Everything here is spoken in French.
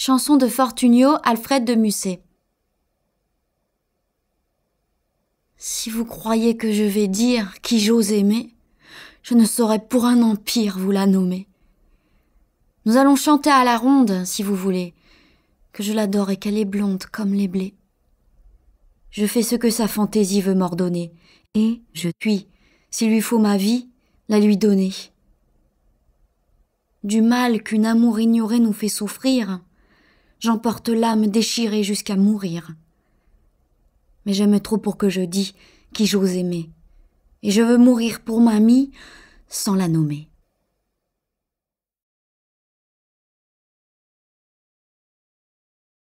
Chanson de Fortunio, Alfred de Musset. Si vous croyez que je vais dire qui j'ose aimer, je ne saurais pour un empire vous la nommer. Nous allons chanter à la ronde, si vous voulez, que je l'adore et qu'elle est blonde comme les blés. Je fais ce que sa fantaisie veut m'ordonner, et je puis, s'il lui faut ma vie, la lui donner. Du mal qu'une amour ignorée nous fait souffrir, J'emporte l'âme déchirée jusqu'à mourir. Mais j'aime trop pour que je dis qui j'ose aimer, et je veux mourir pour mamie sans la nommer.